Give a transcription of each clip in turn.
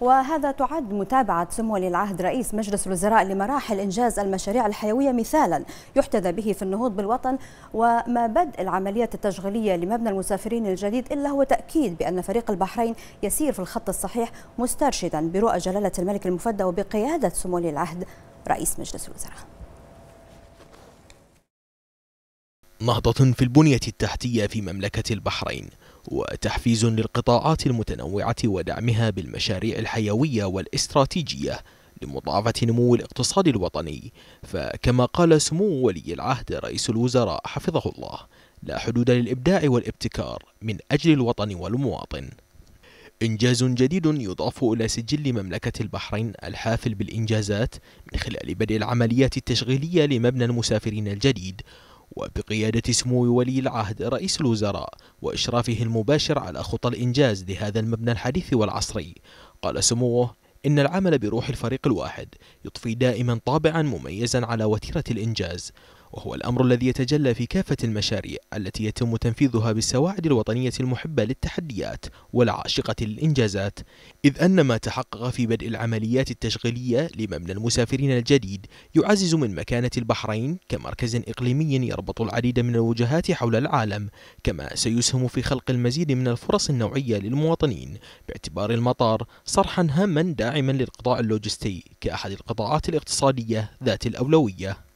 وهذا تعد متابعة سمو ولي العهد رئيس مجلس الوزراء لمراحل إنجاز المشاريع الحيوية مثالا يحتذى به في النهوض بالوطن وما بدء العملية التشغيلية لمبنى المسافرين الجديد إلا هو تأكيد بأن فريق البحرين يسير في الخط الصحيح مسترشدا برؤى جلالة الملك المفدى وبقيادة سمو ولي العهد رئيس مجلس الوزراء نهضة في البنية التحتية في مملكة البحرين وتحفيز للقطاعات المتنوعة ودعمها بالمشاريع الحيوية والاستراتيجية لمضاعفة نمو الاقتصاد الوطني فكما قال سمو ولي العهد رئيس الوزراء حفظه الله لا حدود للإبداع والابتكار من أجل الوطن والمواطن إنجاز جديد يضاف إلى سجل مملكة البحرين الحافل بالإنجازات من خلال بدء العمليات التشغيلية لمبنى المسافرين الجديد وبقيادة سمو ولي العهد رئيس الوزراء وإشرافه المباشر على خطى الإنجاز لهذا المبنى الحديث والعصري قال سموه إن العمل بروح الفريق الواحد يضفي دائما طابعا مميزا على وتيرة الإنجاز وهو الأمر الذي يتجلى في كافة المشاريع التي يتم تنفيذها بالسواعد الوطنية المحبة للتحديات والعاشقة للإنجازات إذ أن ما تحقق في بدء العمليات التشغيلية لمبنى المسافرين الجديد يعزز من مكانة البحرين كمركز إقليمي يربط العديد من الوجهات حول العالم كما سيسهم في خلق المزيد من الفرص النوعية للمواطنين باعتبار المطار صرحا هاما داعما للقطاع اللوجستي كأحد القطاعات الاقتصادية ذات الأولوية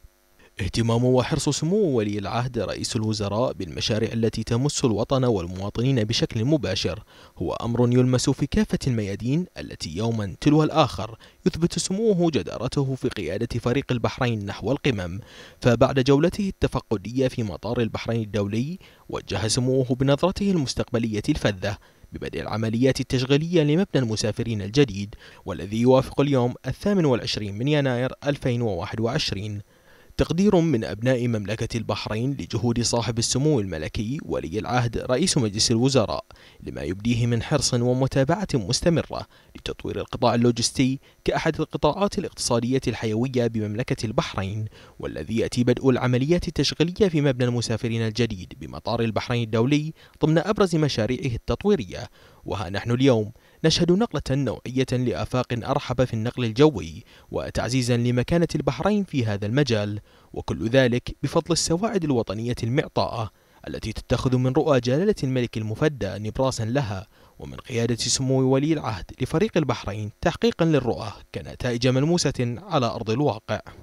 اهتمامه وحرص سمو ولي العهد رئيس الوزراء بالمشاريع التي تمس الوطن والمواطنين بشكل مباشر هو أمر يلمس في كافة الميادين التي يوما تلو الآخر يثبت سموه جدارته في قيادة فريق البحرين نحو القمم فبعد جولته التفقدية في مطار البحرين الدولي وجه سموه بنظرته المستقبلية الفذة ببدء العمليات التشغيلية لمبنى المسافرين الجديد والذي يوافق اليوم الثامن والعشرين من يناير 2021 تقدير من أبناء مملكة البحرين لجهود صاحب السمو الملكي ولي العهد رئيس مجلس الوزراء لما يبديه من حرص ومتابعة مستمرة لتطوير القطاع اللوجستي كأحد القطاعات الاقتصادية الحيوية بمملكة البحرين والذي يأتي بدء العمليات التشغيلية في مبنى المسافرين الجديد بمطار البحرين الدولي ضمن أبرز مشاريعه التطويرية وها نحن اليوم نشهد نقلة نوعية لآفاق أرحب في النقل الجوي وتعزيزا لمكانة البحرين في هذا المجال وكل ذلك بفضل السواعد الوطنية المعطاءة التي تتخذ من رؤى جلالة الملك المفدى نبراسا لها ومن قيادة سمو ولي العهد لفريق البحرين تحقيقا للرؤى كنتائج ملموسة على أرض الواقع